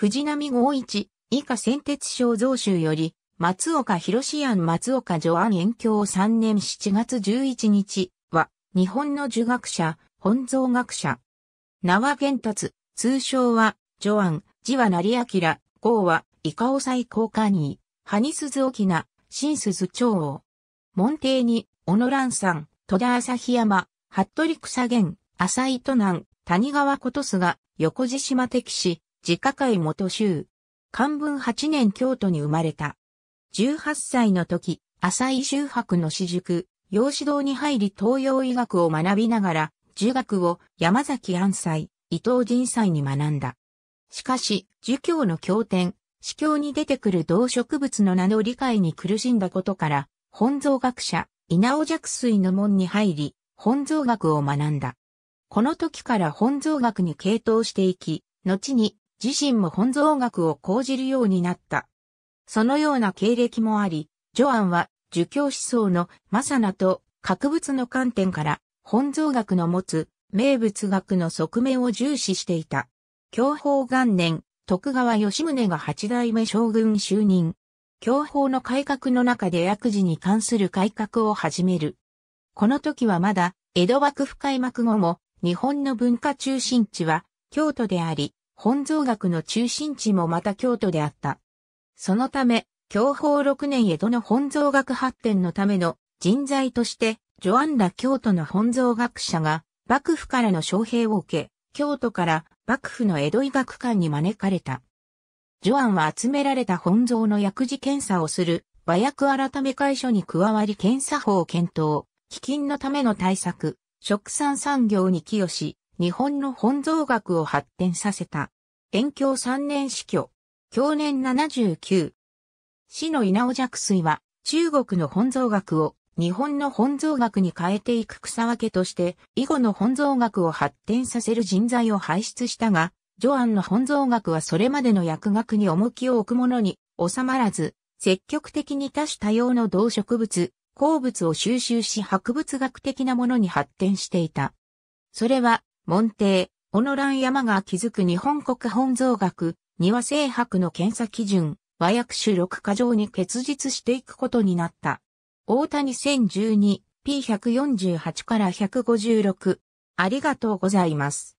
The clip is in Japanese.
藤波五一、以下先鉄省増州より、松岡広志庵松岡助庵延教3年7月11日は、日本の儒学者、本草学者。名は玄達、通称は、助庵、字は成明、号は、伊香尾最高コに、カニー、ハニスズオキナ、長王。門弟に、小野蘭山、戸田日山、服部草原、浅井都南、谷川琴須が、横地島敵士、自家会元州。漢文8年京都に生まれた。18歳の時、浅井修博の私塾、養子堂に入り東洋医学を学びながら、儒学を山崎安斎、伊藤仁斎に学んだ。しかし、儒教の経典、司教に出てくる動植物の名の理解に苦しんだことから、本草学者、稲尾若水の門に入り、本草学を学んだ。この時から本草学に傾倒していき、後に自身も本草学を講じるようになった。そのような経歴もあり、ジョアンは儒教思想のマサナと格物の観点から本草学の持つ名物学の側面を重視していた。享保元年、徳川吉宗が八代目将軍就任。享保の改革の中で薬事に関する改革を始める。この時はまだ江戸幕府開幕後も日本の文化中心地は京都であり、本草学の中心地もまた京都であった。そのため、享保6年江戸の本草学発展のための人材として、ジョアンラ京都の本草学者が、幕府からの招聘を受け、京都から幕府の江戸医学館に招かれた。ジョアンは集められた本草の薬事検査をする和訳改め会所に加わり検査法を検討、基金のための対策、食産産業に寄与し、日本の本草学を発展させた。延教3年死去。去年79。死の稲尾若水は中国の本草学を日本の本草学に変えていく草分けとして以後の本草学を発展させる人材を輩出したが、ジョアンの本草学はそれまでの薬学に重きを置くものに収まらず、積極的に多種多様の動植物、鉱物を収集し博物学的なものに発展していた。それは門弟、小野蘭山が築く日本国本草学、庭制博の検査基準、和訳種六箇条に結実していくことになった。大谷1 0 1 2 P148 から156。ありがとうございます。